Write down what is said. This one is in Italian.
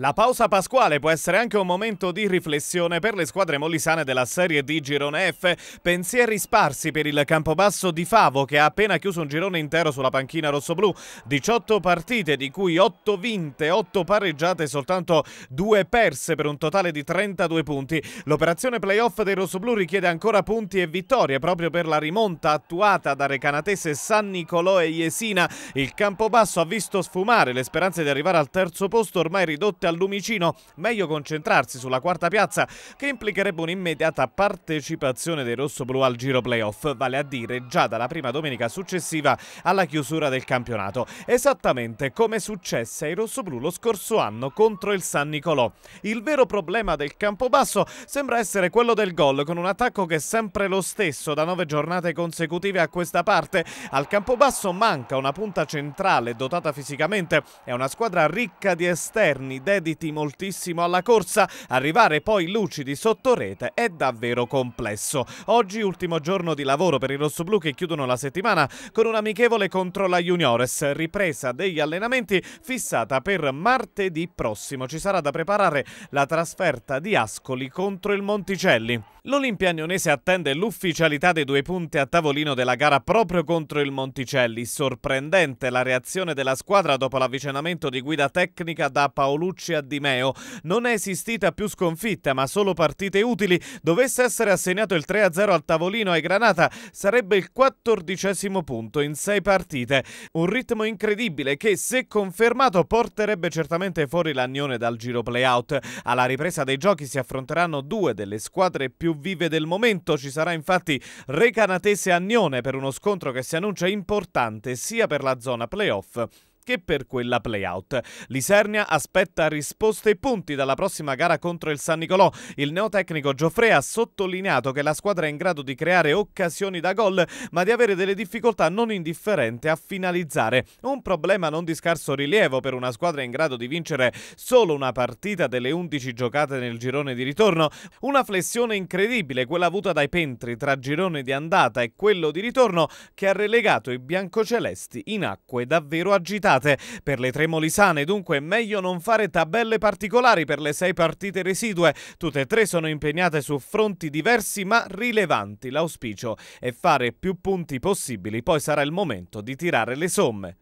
La pausa pasquale può essere anche un momento di riflessione per le squadre molisane della Serie di Girone F. Pensieri sparsi per il Campobasso di Favo che ha appena chiuso un girone intero sulla panchina rossoblù. 18 partite di cui 8 vinte, 8 pareggiate e soltanto 2 perse per un totale di 32 punti. L'operazione playoff dei rossoblù richiede ancora punti e vittorie proprio per la rimonta attuata da Recanatese San Nicolò e Iesina. Il Campobasso ha visto sfumare le speranze di arrivare al terzo posto ormai ridotte al lumicino, meglio concentrarsi sulla quarta piazza che implicherebbe un'immediata partecipazione dei rossoblù al giro playoff, vale a dire già dalla prima domenica successiva alla chiusura del campionato, esattamente come successe ai rossoblù lo scorso anno contro il San Nicolò. Il vero problema del Campobasso sembra essere quello del gol con un attacco che è sempre lo stesso da nove giornate consecutive a questa parte. Al Campobasso manca una punta centrale dotata fisicamente, e una squadra ricca di esterni, destri dediti moltissimo alla corsa, arrivare poi lucidi sotto rete è davvero complesso. Oggi ultimo giorno di lavoro per i rossoblù che chiudono la settimana con un amichevole contro la Juniores, ripresa degli allenamenti fissata per martedì prossimo. Ci sarà da preparare la trasferta di Ascoli contro il Monticelli. L'Olimpia Agnonese attende l'ufficialità dei due punti a tavolino della gara proprio contro il Monticelli. Sorprendente la reazione della squadra dopo l'avvicinamento di guida tecnica da Paolucci Lecce a Meo. Non è esistita più sconfitta, ma solo partite utili. Dovesse essere assegnato il 3-0 al tavolino ai Granata, sarebbe il quattordicesimo punto in sei partite. Un ritmo incredibile che, se confermato, porterebbe certamente fuori l'Agnone dal giro playout. Alla ripresa dei giochi si affronteranno due delle squadre più vive del momento. Ci sarà infatti Recanatese Agnone per uno scontro che si annuncia importante sia per la zona playoff che per quella playout. Lisernia aspetta risposte e punti dalla prossima gara contro il San Nicolò. Il neotecnico Gioffre ha sottolineato che la squadra è in grado di creare occasioni da gol, ma di avere delle difficoltà non indifferenti a finalizzare. Un problema non di scarso rilievo per una squadra in grado di vincere solo una partita delle 11 giocate nel girone di ritorno. Una flessione incredibile, quella avuta dai Pentri tra girone di andata e quello di ritorno, che ha relegato i biancocelesti in acque davvero agitate giocate. Per le tre molisane dunque è meglio non fare tabelle particolari per le sei partite residue. Tutte e tre sono impegnate su fronti diversi ma rilevanti. L'auspicio è fare più punti possibili, poi sarà il momento di tirare le somme.